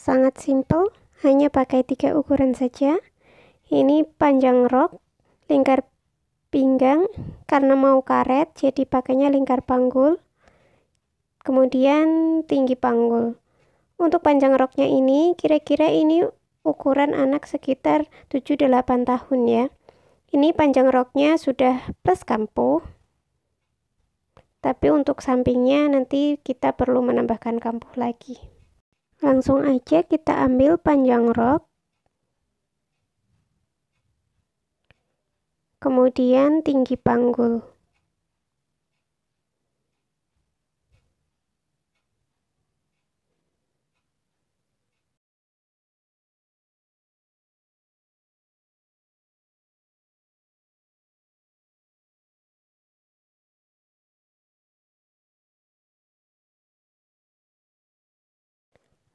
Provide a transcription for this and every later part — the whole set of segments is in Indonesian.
Sangat simple, hanya pakai tiga ukuran saja. Ini panjang rok, lingkar pinggang, karena mau karet jadi pakainya lingkar panggul. Kemudian tinggi panggul. Untuk panjang roknya ini, kira-kira ini ukuran anak sekitar 7-8 tahun ya. Ini panjang roknya sudah plus kampuh. Tapi untuk sampingnya nanti kita perlu menambahkan kampuh lagi. Langsung aja kita ambil panjang rok. Kemudian tinggi panggul.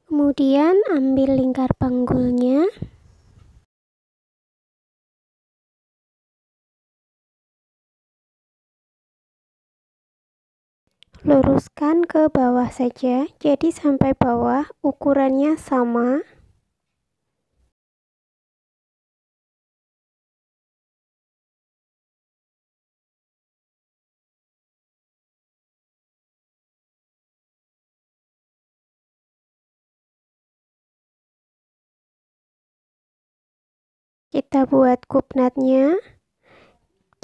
Kemudian ambil lingkar panggulnya. Luruskan ke bawah saja, jadi sampai bawah ukurannya sama. kita buat kupnatnya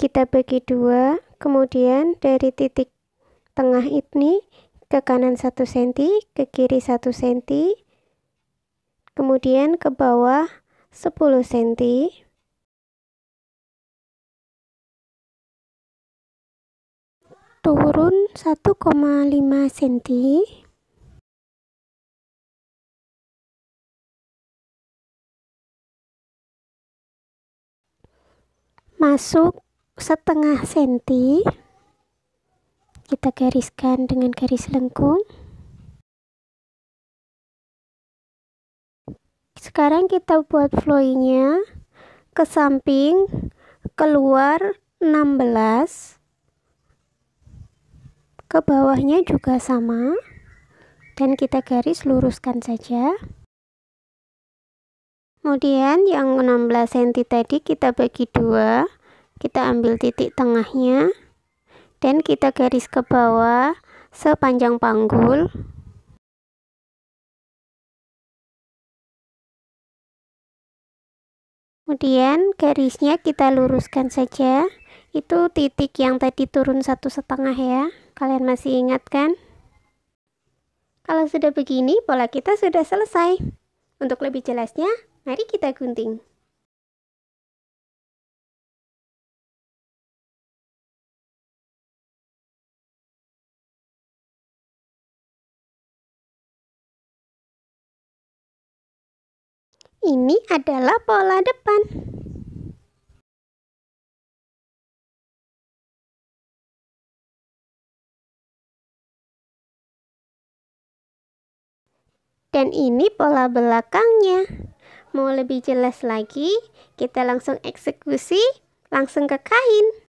kita bagi dua kemudian dari titik tengah ini ke kanan 1 cm ke kiri 1 cm kemudian ke bawah 10 cm turun 1,5 cm masuk setengah senti kita gariskan dengan garis lengkung sekarang kita buat flowingnya ke samping keluar 16 ke bawahnya juga sama dan kita garis luruskan saja kemudian yang 16 cm tadi kita bagi dua kita ambil titik tengahnya dan kita garis ke bawah sepanjang panggul kemudian garisnya kita luruskan saja itu titik yang tadi turun satu setengah ya kalian masih ingat kan kalau sudah begini pola kita sudah selesai untuk lebih jelasnya Mari kita gunting. Ini adalah pola depan. Dan ini pola belakangnya. Mau lebih jelas lagi, kita langsung eksekusi langsung ke kain.